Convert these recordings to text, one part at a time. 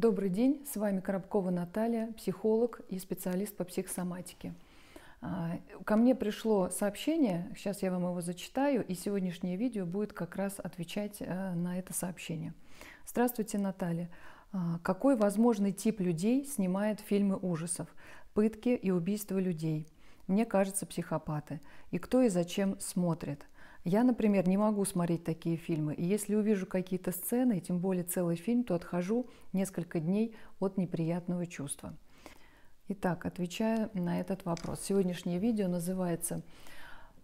Добрый день, с вами Коробкова Наталья, психолог и специалист по психосоматике. А, ко мне пришло сообщение, сейчас я вам его зачитаю, и сегодняшнее видео будет как раз отвечать а, на это сообщение. Здравствуйте, Наталья. А, какой возможный тип людей снимает фильмы ужасов? Пытки и убийства людей. Мне кажется, психопаты. И кто и зачем смотрит? Я, например, не могу смотреть такие фильмы, и если увижу какие-то сцены, и тем более целый фильм, то отхожу несколько дней от неприятного чувства. Итак, отвечаю на этот вопрос, сегодняшнее видео называется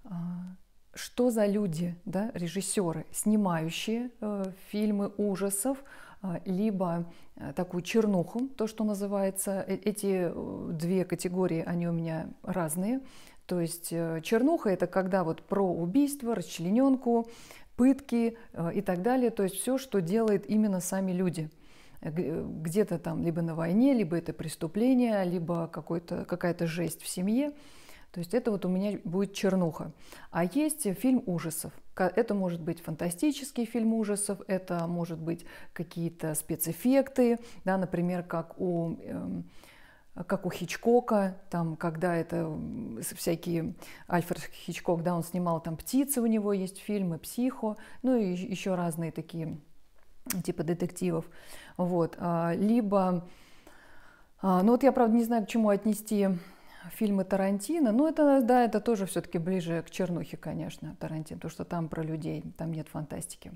а, «Что за люди, да, режиссеры, снимающие э, фильмы ужасов, а, либо э, такую чернуху, то, что называется, э, эти две категории, они у меня разные, то есть э, чернуха – это когда вот про убийство, расчлененку, пытки э, и так далее. То есть все, что делают именно сами люди э, где-то там либо на войне, либо это преступление, либо какая-то жесть в семье. То есть это вот у меня будет чернуха. А есть фильм ужасов. Это может быть фантастический фильм ужасов, это может быть какие-то спецэффекты, да, например, как у... Э, как у Хичкока, там, когда это всякие Альфред Хичкок, да, он снимал там «Птицы», у него есть фильмы, «Психо», ну и еще разные такие типа детективов, вот, а, либо, а, ну вот я, правда, не знаю, к чему отнести фильмы Тарантино, но это, да, это тоже все-таки ближе к чернухе, конечно, Тарантино, то что там про людей, там нет фантастики.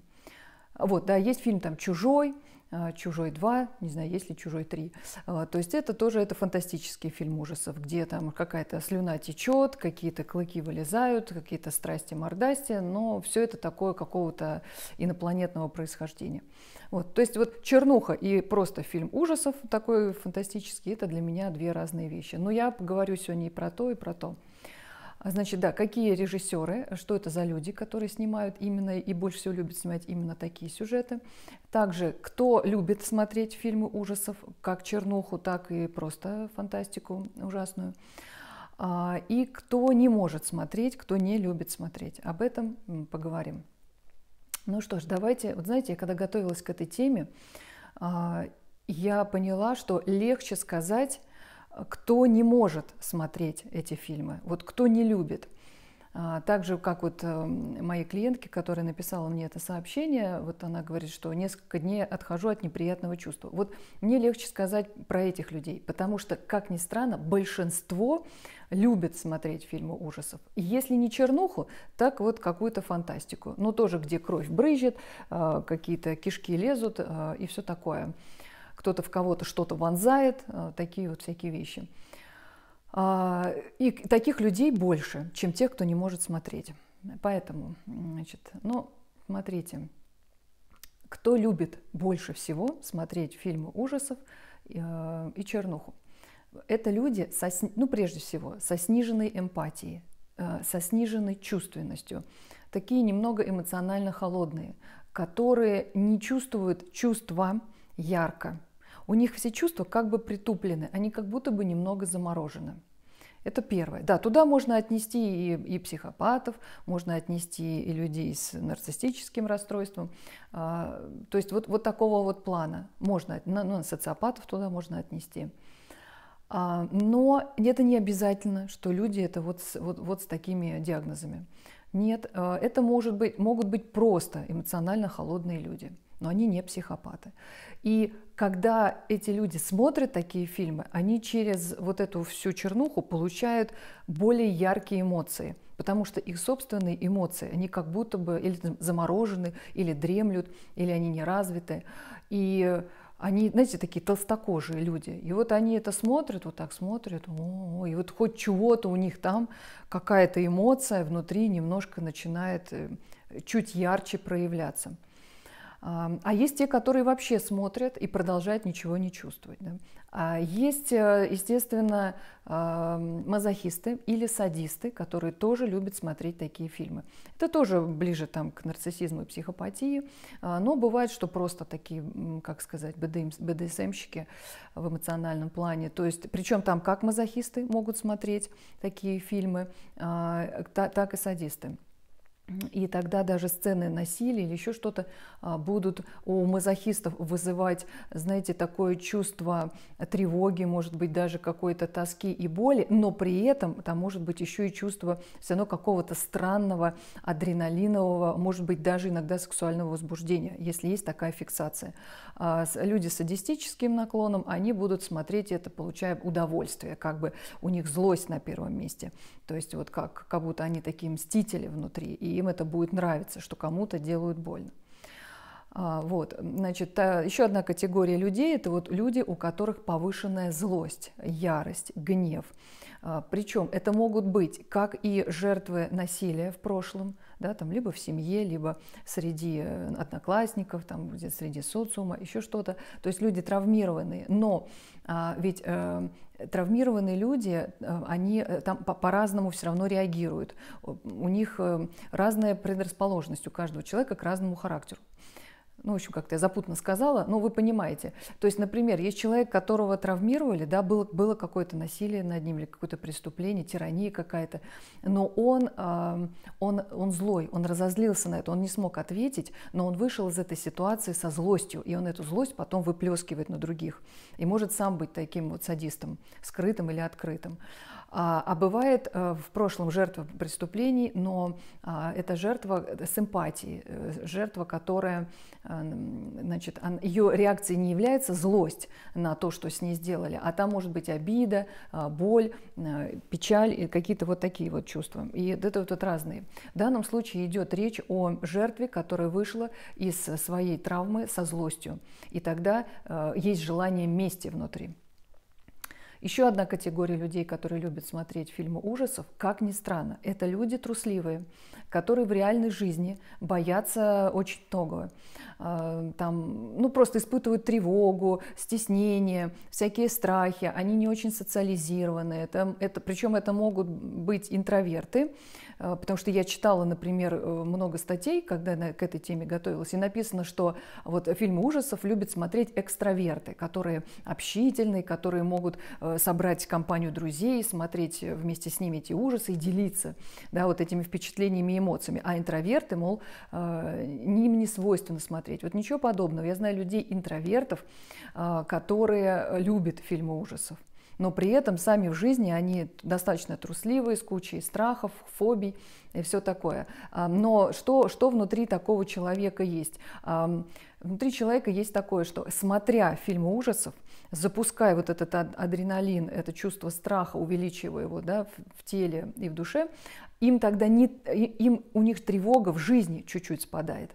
Вот, да, есть фильм там «Чужой», Э, Чужой 2, не знаю, есть ли Чужой 3. Э, то есть это тоже это фантастический фильм ужасов, где там какая-то слюна течет, какие-то клыки вылезают, какие-то страсти мордасти, но все это такое какого-то инопланетного происхождения. Вот, то есть вот чернуха и просто фильм ужасов такой фантастический, это для меня две разные вещи. Но я поговорю сегодня и про то, и про то. А значит, да, какие режиссеры, что это за люди, которые снимают именно и больше всего любят снимать именно такие сюжеты. Также, кто любит смотреть фильмы ужасов, как чернуху, так и просто фантастику ужасную. А, и кто не может смотреть, кто не любит смотреть. Об этом поговорим. Ну что ж, давайте, вот знаете, я когда готовилась к этой теме, а, я поняла, что легче сказать кто не может смотреть эти фильмы, вот кто не любит. А, так же, как вот эм, моей клиентке, которая написала мне это сообщение, вот она говорит, что несколько дней отхожу от неприятного чувства. Вот мне легче сказать про этих людей, потому что, как ни странно, большинство любит смотреть фильмы ужасов. если не чернуху, так вот какую-то фантастику. Но ну, тоже, где кровь брызжет, а, какие-то кишки лезут а, и все такое кто-то в кого-то что-то вонзает, э, такие вот всякие вещи. А, и таких людей больше, чем тех, кто не может смотреть. Поэтому, значит, ну, смотрите, кто любит больше всего смотреть фильмы ужасов э, и чернуху? Это люди, со, ну, прежде всего, со сниженной эмпатией, э, со сниженной чувственностью, такие немного эмоционально холодные, которые не чувствуют чувства ярко, у них все чувства как бы притуплены, они как будто бы немного заморожены. Это первое. Да, туда можно отнести и, и психопатов, можно отнести и людей с нарциссическим расстройством. А, то есть вот, вот такого вот плана можно, ну, социопатов туда можно отнести. А, но это не обязательно, что люди это вот с, вот, вот с такими диагнозами. Нет, а, это может быть, могут быть просто эмоционально холодные люди – но они не психопаты. И когда эти люди смотрят такие фильмы, они через вот эту всю чернуху получают более яркие эмоции, потому что их собственные эмоции, они как будто бы или заморожены, или дремлют, или они не развиты. И они, знаете, такие толстокожие люди. И вот они это смотрят, вот так смотрят, о, и вот хоть чего-то у них там, какая-то эмоция внутри немножко начинает э, чуть ярче проявляться. А есть те, которые вообще смотрят и продолжают ничего не чувствовать. Да? А есть, э, естественно, мазохисты или садисты, которые тоже любят смотреть такие фильмы. Это тоже ближе там, к нарциссизму и психопатии, а, но бывает, что просто такие, как сказать, БДСМщики эм, в эмоциональном плане. То есть, причем там как мазохисты могут смотреть такие фильмы, а, так и садисты. И тогда даже сцены насилия или еще что-то а, будут у мазохистов вызывать, знаете, такое чувство тревоги, может быть, даже какой-то тоски и боли, но при этом там может быть еще и чувство все равно какого-то странного, адреналинового, может быть, даже иногда сексуального возбуждения, если есть такая фиксация. А, люди с садистическим наклоном, они будут смотреть это, получая удовольствие, как бы у них злость на первом месте. То есть вот как, как будто они такие мстители внутри, и им это будет нравиться, что кому-то делают больно. А, вот, значит, еще одна категория людей – это вот люди, у которых повышенная злость, ярость, гнев – а, Причем это могут быть как и жертвы насилия в прошлом, да, там, либо в семье, либо среди э, одноклассников, там, среди социума, еще что-то. То есть люди травмированные. Но а, ведь э, травмированные люди, э, они там по-разному по все равно реагируют. У них разная предрасположенность у каждого человека к разному характеру ну, в общем, как-то я запутно сказала, но вы понимаете. То есть, например, есть человек, которого травмировали, да, было, было какое-то насилие над ним или какое-то преступление, тирания какая-то, но он, он, он злой, он разозлился на это, он не смог ответить, но он вышел из этой ситуации со злостью, и он эту злость потом выплескивает на других, и может сам быть таким вот садистом, скрытым или открытым. А, а бывает э, в прошлом жертва преступлений, но а, это жертва э, симпатии, э, жертва, которая, значит, ее реакцией не является злость на то, что с ней сделали, а там может быть обида, а, боль, печаль и какие-то вот такие вот чувства. И это вот разные. В данном случае идет речь о жертве, которая вышла из своей травмы со злостью. И тогда есть желание мести внутри. Еще одна категория людей, которые любят смотреть фильмы ужасов, как ни странно, это люди трусливые, которые в реальной жизни боятся очень многого. А, там, ну, просто испытывают тревогу, стеснение, всякие страхи, они не очень социализированы. Это, это, причем это могут быть интроверты, а, потому что я читала, например, э, много статей, когда я к этой теме готовилась, и написано, что вот фильмы ужасов любят смотреть экстраверты, которые общительные, которые могут э, Э, собрать компанию друзей, смотреть э, вместе с ними эти ужасы и делиться да, вот этими впечатлениями и эмоциями. А интроверты, мол, э, им не свойственно смотреть. Вот ничего подобного. Я знаю людей-интровертов, которые любят фильмы ужасов но при этом сами в жизни они достаточно трусливые, с кучей страхов, фобий и все такое. Но что, что внутри такого человека есть? внутри человека есть такое, что смотря фильмы ужасов, запуская вот этот адреналин, это чувство страха, увеличивая его да, в, теле и в душе, им тогда не, им, у них тревога в жизни чуть-чуть спадает.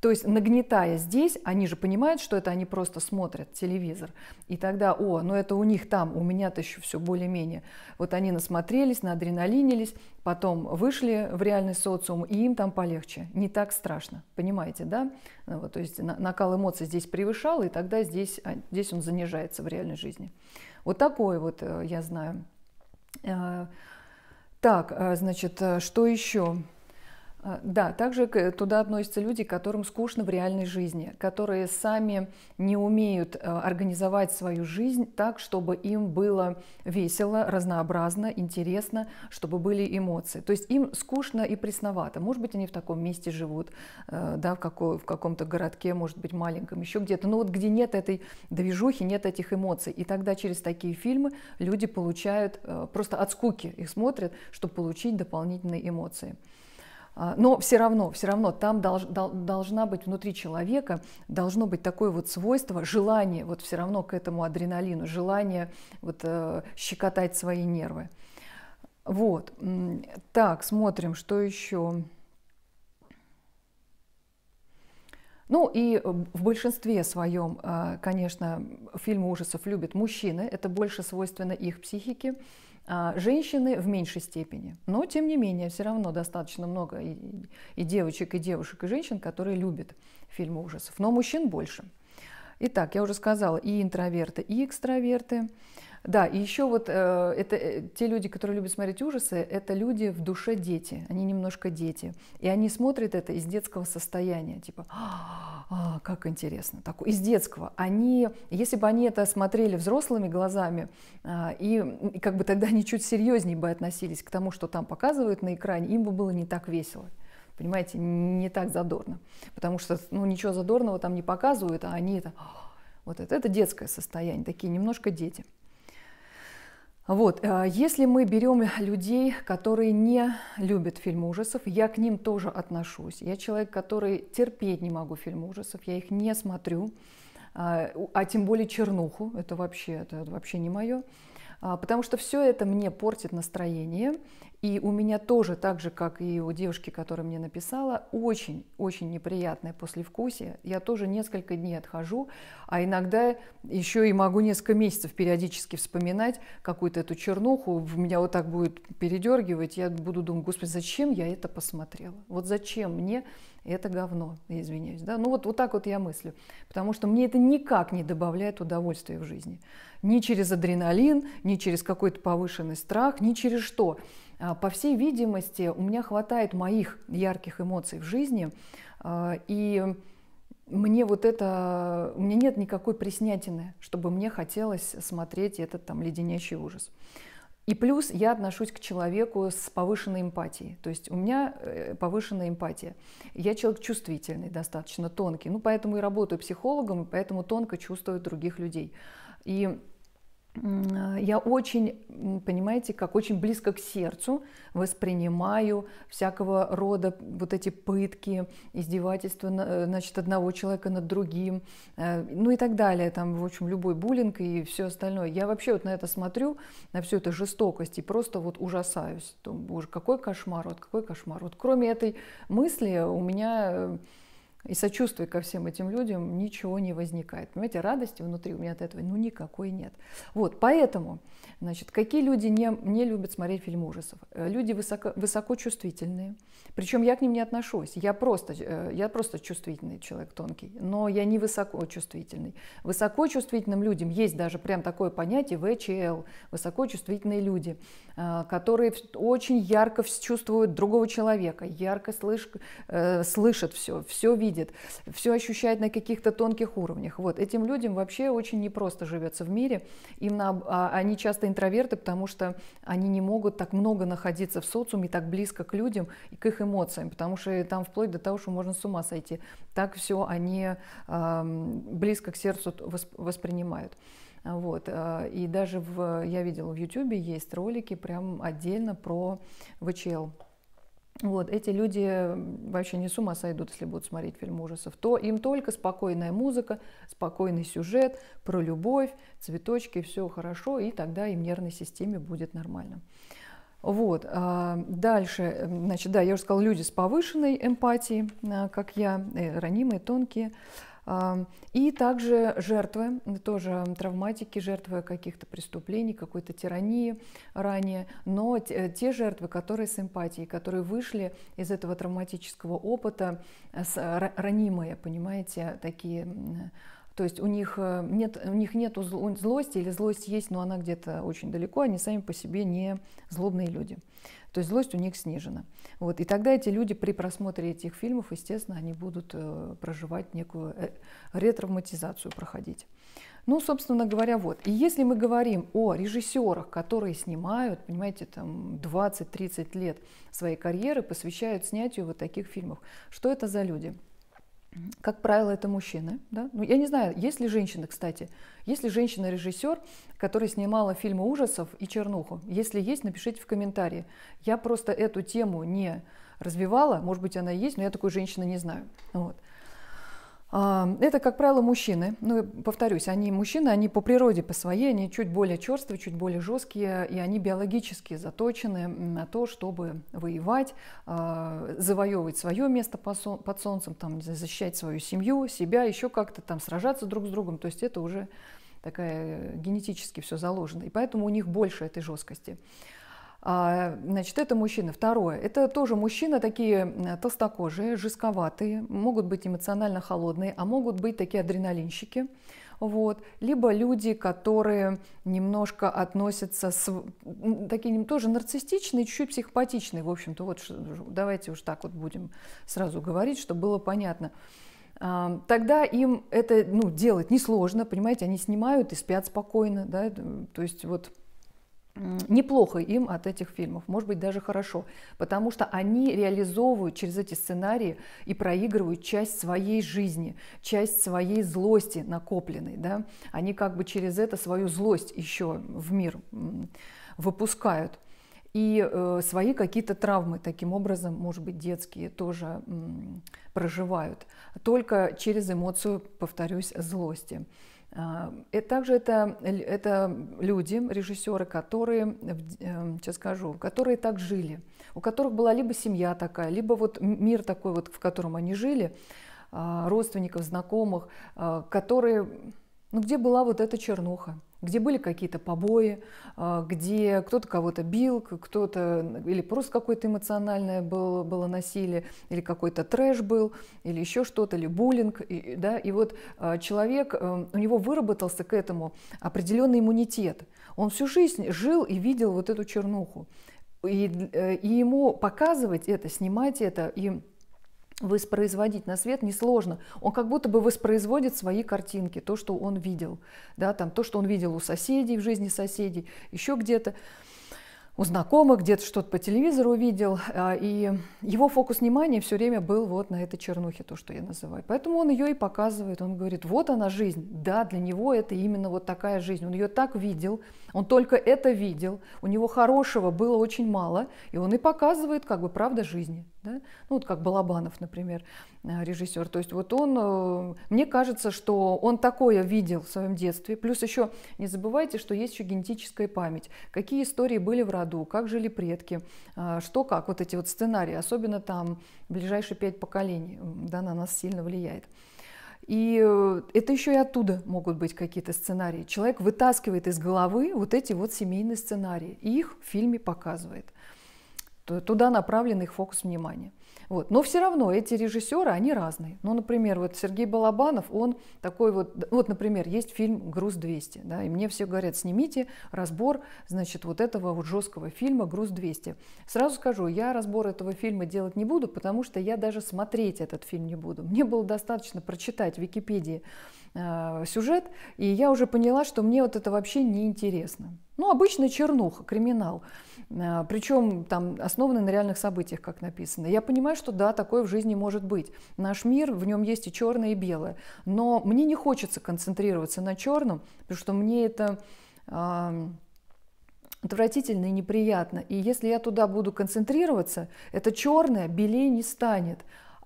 То есть нагнетая здесь, они же понимают, что это они просто смотрят телевизор. И тогда, о, ну это у них там, у меня-то еще все более-менее. Вот они насмотрелись, наадреналинились, потом вышли в реальный социум, и им там полегче. Не так страшно, понимаете, да? Ну вот, то есть накал эмоций здесь превышал, и тогда здесь, а, здесь он занижается в реальной жизни. Вот такое вот э, я знаю. Э, так, э, значит, что еще? А, да, также э, туда относятся люди, которым скучно в реальной жизни, которые сами не умеют э, организовать свою жизнь так, чтобы им было весело, разнообразно, интересно, чтобы были эмоции. То есть им скучно и пресновато. Может быть, они в таком месте живут, э, да, в, какой, в каком-то городке, может быть, маленьком, еще где-то. Но ну вот где нет этой движухи, нет этих эмоций. И тогда через такие фильмы люди получают просто от скуки их смотрят, чтобы получить дополнительные эмоции. А, но все равно, все равно там долж, дол, должна быть внутри человека, должно быть такое вот свойство, желание, вот все равно к этому адреналину, желание вот э, щекотать свои нервы. Вот, так, смотрим, что еще. Ну и в большинстве своем, а, конечно, фильмы ужасов любят мужчины, это больше свойственно их психике. А, женщины в меньшей степени, но тем не менее все равно достаточно много и, и девочек, и девушек, и женщин, которые любят фильмы ужасов, но мужчин больше. Итак, я уже сказала, и интроверты, и экстраверты. Да, и еще вот э, это э, те люди, которые любят смотреть ужасы, это люди в душе дети, они немножко дети, и они смотрят это из детского состояния, типа, а, как интересно, так, из детского. Они, если бы они это смотрели взрослыми глазами, э, и, и как бы тогда они чуть серьезнее бы относились к тому, что там показывают на экране, им бы было не так весело понимаете, не так задорно. Потому что ну, ничего задорного там не показывают, а они это, «А, вот это, это детское состояние, такие немножко дети. Вот, э, если мы берем людей, которые не любят фильмы ужасов, я к ним тоже отношусь. Я человек, который терпеть не могу фильмы ужасов, я их не смотрю, а, а тем более чернуху, это вообще, это вообще не мое, а, потому что все это мне портит настроение, и у меня тоже, так же, как и у девушки, которая мне написала, очень-очень неприятное послевкусие. Я тоже несколько дней отхожу, а иногда еще и могу несколько месяцев периодически вспоминать какую-то эту чернуху. Меня вот так будет передергивать, я буду думать, господи, зачем я это посмотрела? Вот зачем мне это говно, извиняюсь. Да? Ну вот, вот так вот я мыслю. Потому что мне это никак не добавляет удовольствия в жизни. Ни через адреналин, ни через какой-то повышенный страх, ни через что. А, по всей видимости, у меня хватает моих ярких эмоций в жизни, а, и мне вот это, у меня нет никакой приснятины, чтобы мне хотелось смотреть этот там леденящий ужас. И плюс я отношусь к человеку с повышенной эмпатией. То есть у меня э, повышенная эмпатия. Я человек чувствительный, достаточно тонкий. Ну, поэтому и работаю психологом, и поэтому тонко чувствую других людей. И Э, я очень, понимаете, как очень близко к сердцу воспринимаю всякого рода вот эти пытки, издевательства, значит, э, одного человека над другим, э, ну и так далее, там, в общем, любой буллинг и все остальное. Я вообще вот на это смотрю, на всю эту жестокость и просто вот ужасаюсь. Думаю, боже, какой кошмар, вот какой кошмар. Вот кроме этой мысли у меня и сочувствия ко всем этим людям ничего не возникает. Понимаете, радости внутри у меня от этого ну никакой нет. Вот, поэтому, значит, какие люди не, не любят смотреть фильмы ужасов? Э, люди высоко, высокочувствительные, причем я к ним не отношусь, я просто, э, я просто чувствительный человек тонкий, но я не высокочувствительный. Высокочувствительным людям есть даже прям такое понятие ВЧЛ, высокочувствительные люди, э, которые очень ярко чувствуют другого человека, ярко слыш, слышат все, все видят, видит, все ощущает на каких-то тонких уровнях. Вот этим людям вообще очень непросто живется в мире. Им на, а, они часто интроверты, потому что они не могут так много находиться в социуме, так близко к людям и к их эмоциям, потому что там вплоть до того, что можно с ума сойти. Так все они э, близко к сердцу воспринимают. Вот. Э, и даже в, я видела в YouTube есть ролики прям отдельно про ВЧЛ. Вот, эти люди вообще не с ума сойдут, если будут смотреть фильм ужасов. То им только спокойная музыка, спокойный сюжет, про любовь, цветочки, все хорошо, и тогда им нервной системе будет нормально. Вот, а, дальше, значит, да, я уже сказала, люди с повышенной эмпатией, а, как я, э, ранимые, тонкие. И также жертвы, тоже травматики, жертвы каких-то преступлений, какой-то тирании ранее, но те жертвы, которые с эмпатией, которые вышли из этого травматического опыта, э, э, ранимые, понимаете, такие то есть у них э, нет, у них нет злости, или злость есть, но она где-то очень далеко, они сами по себе не злобные люди. То есть злость у них снижена. Вот. И тогда эти люди при просмотре этих фильмов, естественно, они будут э, проживать некую э, ретравматизацию проходить. Ну, собственно говоря, вот. И если мы говорим о режиссерах, которые снимают, понимаете, там 20-30 лет своей карьеры, посвящают снятию вот таких фильмов, что это за люди? как правило, это мужчины. Да? Ну, я не знаю, есть ли женщины, кстати. Есть ли женщина-режиссер, которая снимала фильмы ужасов и чернуху? Если есть, напишите в комментарии. Я просто эту тему не развивала. Может быть, она есть, но я такой женщины не знаю. Вот. Это, как правило, мужчины. Ну, повторюсь, они мужчины, они по природе, по своей, они чуть более черствые, чуть более жесткие, и они биологически заточены на то, чтобы воевать, а, завоевывать свое место под солнцем, там, защищать свою семью, себя, еще как-то там сражаться друг с другом. То есть это уже такая э, генетически все заложено. И поэтому у них больше этой жесткости. А, значит, это мужчина Второе, это тоже мужчины такие толстокожие, жестковатые, могут быть эмоционально холодные, а могут быть такие адреналинщики. Вот. Либо люди, которые немножко относятся, с, такие тоже нарциссичные, чуть-чуть психопатичные, в общем-то, вот давайте уж так вот будем сразу говорить, чтобы было понятно а, тогда им это ну, делать несложно, понимаете, они снимают и спят спокойно, да, то есть вот неплохо им от этих фильмов, может быть, даже хорошо, потому что они реализовывают через эти сценарии и проигрывают часть своей жизни, часть своей злости накопленной, да, они как бы через это свою злость еще в мир выпускают. И э, свои какие-то травмы таким образом, может быть, детские тоже проживают, только через эмоцию, повторюсь, злости. И э, э, также это, это люди, режиссеры, которые, сейчас э, скажу, которые так жили, у которых была либо семья такая, либо вот мир такой, вот, в котором они жили, родственников, знакомых, которые, ну где была вот эта чернуха где были какие-то побои, а, где кто-то кого-то бил, кто-то или просто какое-то эмоциональное было, было насилие, или какой-то трэш был, или еще что-то, или буллинг, и, да, и вот а, человек, э, у него выработался к этому определенный иммунитет. Он всю жизнь жил и видел вот эту чернуху. И, э, и ему показывать это, снимать это, и воспроизводить на свет несложно. Он как будто бы воспроизводит свои картинки, то, что он видел, да, там, то, что он видел у соседей, в жизни соседей, еще где-то у знакомых, где-то что-то по телевизору увидел, а, и его фокус внимания все время был вот на этой чернухе, то, что я называю. Поэтому он ее и показывает, он говорит, вот она жизнь. Да, для него это именно вот такая жизнь. Он ее так видел, он только это видел, у него хорошего было очень мало, и он и показывает как бы правда жизни. Да? Ну вот как Балабанов, например, э, режиссер. То есть вот он, э, мне кажется, что он такое видел в своем детстве. Плюс еще не забывайте, что есть еще генетическая память. Какие истории были в роду роду, как жили предки, а, что как, вот эти вот сценарии, особенно там ближайшие пять поколений, да, на нас сильно влияет. И э, это еще и оттуда могут быть какие-то сценарии. Человек вытаскивает из головы вот эти вот семейные сценарии и их в фильме показывает. Туда направлен их фокус внимания. Вот. Но все равно эти режиссеры, они разные. Ну, например, вот Сергей Балабанов, он такой вот, вот, например, есть фильм «Груз-200», да, и мне все говорят, снимите разбор, значит, вот этого вот жесткого фильма «Груз-200». Сразу скажу, я разбор этого фильма делать не буду, потому что я даже смотреть этот фильм не буду. Мне было достаточно прочитать в Википедии Э, сюжет, и я уже поняла, что мне вот это вообще не интересно. Ну, обычно чернуха, криминал. Э, Причем там основаны на реальных событиях, как написано. Я понимаю, что да, такое в жизни может быть. Наш мир, в нем есть и черное, и белое. Но мне не хочется концентрироваться на черном, потому что мне это отвратительно и неприятно. И если я туда буду концентрироваться, это черное белее не станет.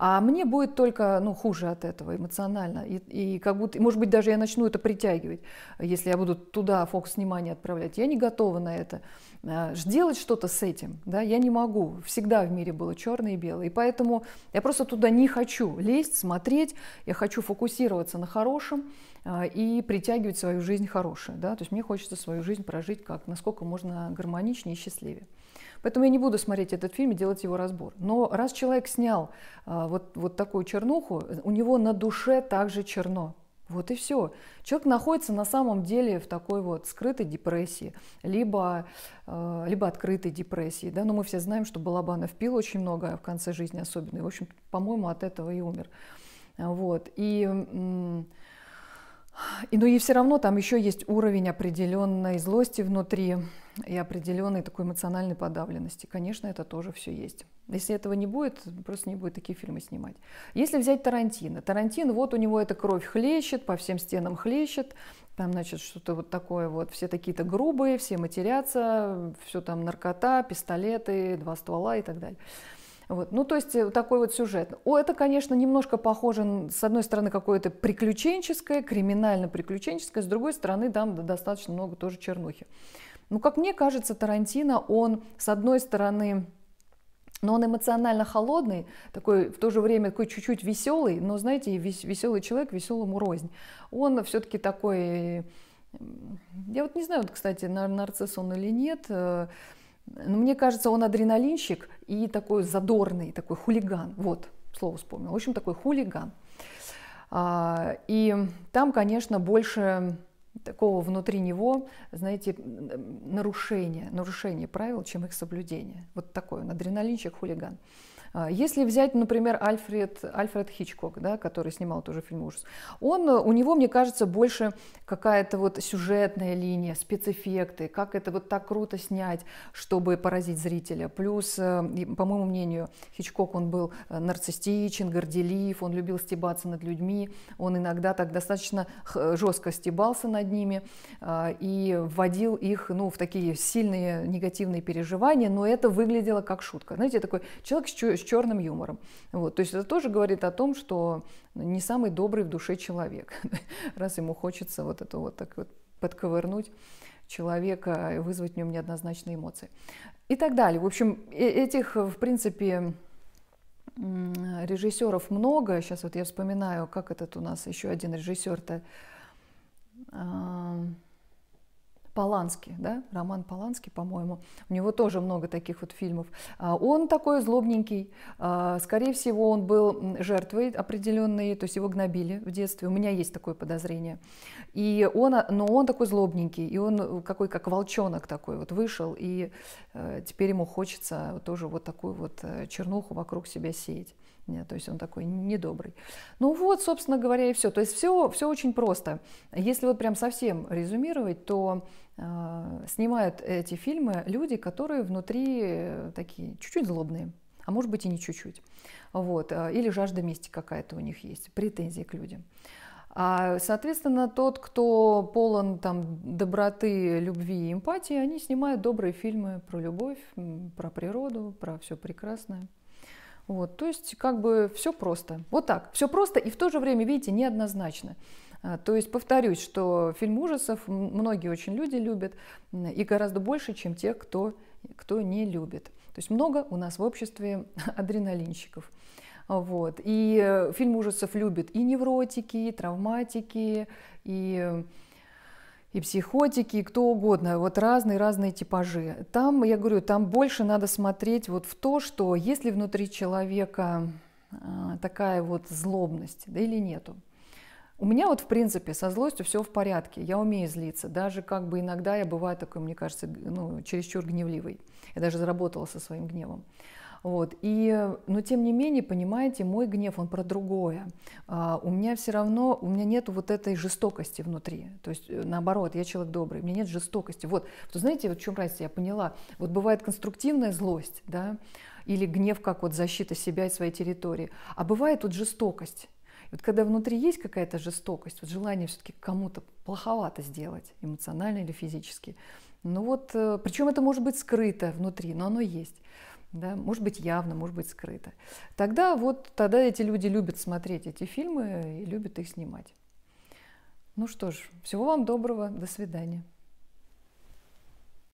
А мне будет только ну, хуже от этого эмоционально. И, и как будто, может быть, даже я начну это притягивать, если я буду туда фокус внимания отправлять. Я не готова на это. А, сделать что-то с этим да, я не могу. Всегда в мире было черное и белое. И поэтому я просто туда не хочу лезть, смотреть. Я хочу фокусироваться на хорошем а, и притягивать свою жизнь хорошее. Да? То есть мне хочется свою жизнь прожить как насколько можно гармоничнее и счастливее. Поэтому я не буду смотреть этот фильм и делать его разбор. Но раз человек снял а, вот, вот такую чернуху, у него на душе также черно. Вот и все. Человек находится на самом деле в такой вот скрытой депрессии, либо, э, либо открытой депрессии. Да? Но мы все знаем, что Балабанов пил очень много в конце жизни особенно. И, в общем, по-моему, от этого и умер. Вот. И и, ну, и все равно там еще есть уровень определенной злости внутри и определенной такой эмоциональной подавленности. Конечно, это тоже все есть. Если этого не будет, просто не будет такие фильмы снимать. Если взять Тарантино. Тарантино, вот у него эта кровь хлещет, по всем стенам хлещет. Там, значит, что-то вот такое вот. Все такие-то грубые, все матерятся, все там наркота, пистолеты, два ствола и так далее. Вот. Ну, то есть э, такой вот сюжет. О, это, конечно, немножко похоже, с одной стороны, какое-то приключенческое, криминально-приключенческое, с другой стороны, там достаточно много тоже чернухи. Ну, как мне кажется, Тарантино, он, с одной стороны, но ну, он эмоционально холодный, такой в то же время такой чуть-чуть веселый, но, знаете, веселый человек веселому рознь. Он все-таки такой, я вот не знаю, вот, кстати, нарцисс он или нет, э, но ну, мне кажется, он адреналинщик и такой задорный, такой хулиган. Вот, слово вспомнил. В общем, такой хулиган. А, и там, конечно, больше такого внутри него, знаете, нарушения, нарушения правил, чем их соблюдение. Вот такой он, адреналинчик хулиган. А, если взять, например, Альфред, Альфред Хичкок, да, который снимал тоже фильм «Ужас», он, э, у него, мне кажется, больше какая-то вот сюжетная линия, спецэффекты, как это вот так круто снять, чтобы поразить зрителя. Плюс, э, по моему мнению, Хичкок, он был э, нарциссичен, горделив, он любил стебаться над людьми, он иногда так достаточно жестко стебался над ними а, и вводил их ну, в такие сильные негативные переживания, но это выглядело как шутка. Знаете, такой человек с с черным юмором. Вот, то есть это тоже говорит о том, что не самый добрый в душе человек, раз ему хочется вот это вот так вот подковырнуть человека и вызвать в нем неоднозначные эмоции. И так далее. В общем, э, этих, в принципе, режиссеров много. Сейчас вот я вспоминаю, как этот у нас еще один режиссер-то. А, Поланский, да, Роман Поланский, по-моему, у него тоже много таких вот фильмов. А, он такой злобненький, а, скорее всего, он был жертвой определенной, то есть его гнобили в детстве, у меня есть такое подозрение. И он, а, но он такой злобненький, и он э, какой как волчонок такой вот вышел, и э, теперь ему хочется тоже вот такую вот э, чернуху вокруг себя сеять. Нет, то есть он такой недобрый. Ну вот, собственно говоря, и все. То есть все, все очень просто. Если вот прям совсем резюмировать, то Э, снимают эти фильмы люди, которые внутри э, такие чуть-чуть злобные, а может быть и не чуть-чуть. Вот. Э, или жажда мести какая-то у них есть, претензии к людям. А, соответственно, тот, кто полон там, доброты, любви и эмпатии, они снимают добрые фильмы про любовь, про природу, про все прекрасное. Вот, то есть как бы все просто. Вот так. Все просто и в то же время, видите, неоднозначно. А, то есть повторюсь, что фильм ужасов многие очень люди любят и гораздо больше, чем те, кто, кто не любит. То есть много у нас в обществе адреналинщиков. Вот. И э, фильм ужасов любят и невротики, и травматики, и э, и психотики, и кто угодно, вот разные-разные типажи. Там, я говорю, там больше надо смотреть вот в то, что есть ли внутри человека а, такая вот злобность, да или нету. У меня вот, в принципе, со злостью все в порядке. Я умею злиться. Даже как бы иногда я бываю такой, мне кажется, ну, чересчур гневливый. Я даже заработала со своим гневом. Вот. И, но тем не менее, понимаете, мой гнев, он про другое. А, у меня все равно, у меня нет вот этой жестокости внутри. То есть, э, наоборот, я человек добрый, у меня нет жестокости. Вот, то знаете, вот в чем разница, я поняла. Вот бывает конструктивная злость, да, или гнев как вот защита себя и своей территории. А бывает вот жестокость. вот когда внутри есть какая-то жестокость, вот желание все-таки кому-то плоховато сделать, эмоционально или физически, ну вот, э, причем это может быть скрыто внутри, но оно есть да, может быть явно, может быть скрыто. Тогда вот тогда эти люди любят смотреть эти фильмы и любят их снимать. Ну что ж, всего вам доброго, до свидания.